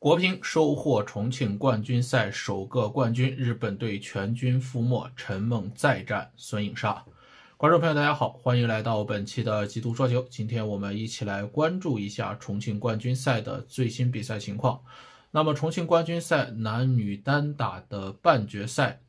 国乒收获重庆冠军赛首个冠军，日本队全军覆没。陈梦再战孙颖莎。观众朋友，大家好，欢迎来到本期的极度说球。今天我们一起来关注一下重庆冠军赛的最新比赛情况。那么，重庆冠军赛男女单打的半决赛。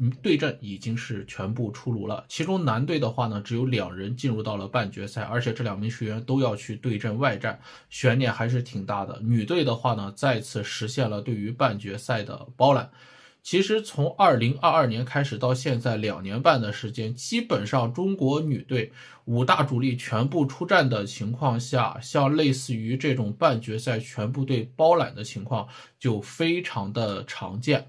嗯，对阵已经是全部出炉了。其中男队的话呢，只有两人进入到了半决赛，而且这两名学员都要去对阵外战，悬念还是挺大的。女队的话呢，再次实现了对于半决赛的包揽。其实从二零二二年开始到现在两年半的时间，基本上中国女队五大主力全部出战的情况下，像类似于这种半决赛全部队包揽的情况就非常的常见。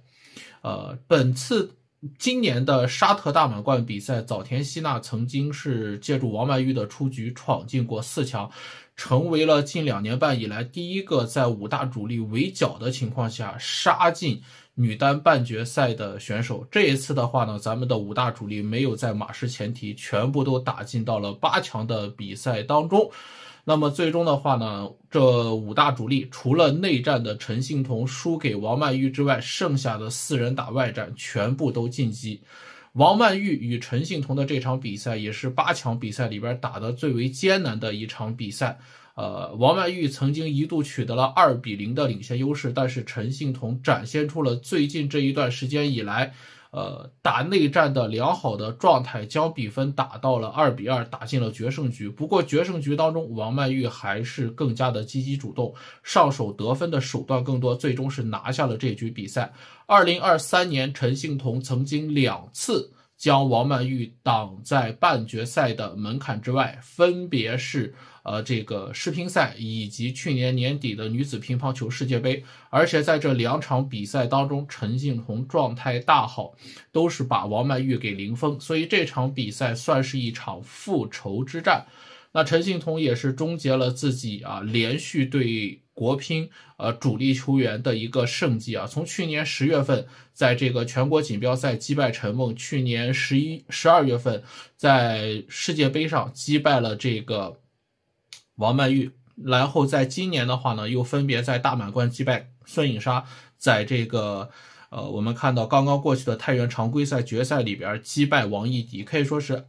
呃，本次。今年的沙特大满贯比赛，早田希娜曾经是借助王曼玉的出局闯进过四强，成为了近两年半以来第一个在五大主力围剿的情况下杀进。女单半决赛的选手，这一次的话呢，咱们的五大主力没有在马失前蹄，全部都打进到了八强的比赛当中。那么最终的话呢，这五大主力除了内战的陈幸同输给王曼玉之外，剩下的四人打外战全部都晋级。王曼玉与陈幸同的这场比赛也是八强比赛里边打的最为艰难的一场比赛。呃，王曼玉曾经一度取得了二比零的领先优势，但是陈幸同展现出了最近这一段时间以来，呃，打内战的良好的状态，将比分打到了二比二，打进了决胜局。不过决胜局当中，王曼玉还是更加的积极主动，上手得分的手段更多，最终是拿下了这局比赛。二零二三年，陈幸同曾经两次。将王曼玉挡在半决赛的门槛之外，分别是呃这个世乒赛以及去年年底的女子乒乓球世界杯。而且在这两场比赛当中，陈幸同状态大好，都是把王曼玉给零封。所以这场比赛算是一场复仇之战。那陈幸同也是终结了自己啊连续对。国乒呃主力球员的一个盛绩啊！从去年十月份，在这个全国锦标赛击败陈梦；去年十一、十二月份，在世界杯上击败了这个王曼玉；然后在今年的话呢，又分别在大满贯击败孙颖莎，在这个呃，我们看到刚刚过去的太原常规赛决赛里边击败王艺迪，可以说是。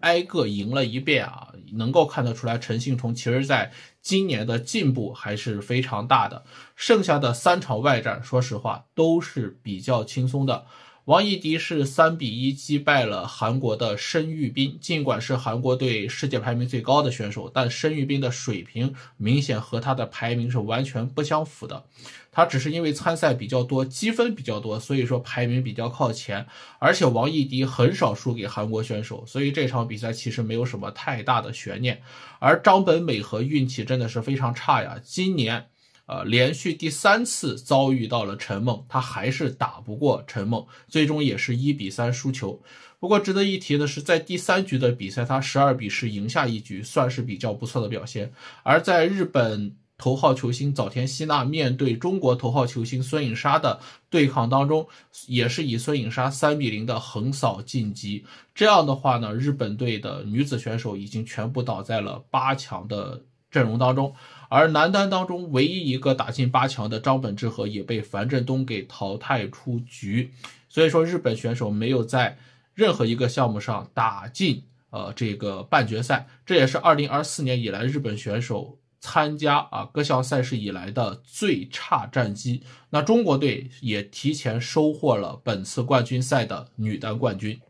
挨个赢了一遍啊，能够看得出来，陈信仲其实在今年的进步还是非常大的。剩下的三场外战，说实话都是比较轻松的。王艺迪是三比一击败了韩国的申裕斌。尽管是韩国队世界排名最高的选手，但申裕斌的水平明显和他的排名是完全不相符的。他只是因为参赛比较多，积分比较多，所以说排名比较靠前。而且王艺迪很少输给韩国选手，所以这场比赛其实没有什么太大的悬念。而张本美和运气真的是非常差呀，今年。呃，连续第三次遭遇到了陈梦，他还是打不过陈梦，最终也是一比三输球。不过值得一提的是，在第三局的比赛，他十二比十赢下一局，算是比较不错的表现。而在日本头号球星早田希娜面对中国头号球星孙颖莎的对抗当中，也是以孙颖莎三比零的横扫晋级。这样的话呢，日本队的女子选手已经全部倒在了八强的阵容当中。而男单当中唯一一个打进八强的张本智和也被樊振东给淘汰出局，所以说日本选手没有在任何一个项目上打进呃这个半决赛，这也是二零二四年以来日本选手参加啊各项赛事以来的最差战绩。那中国队也提前收获了本次冠军赛的女单冠军。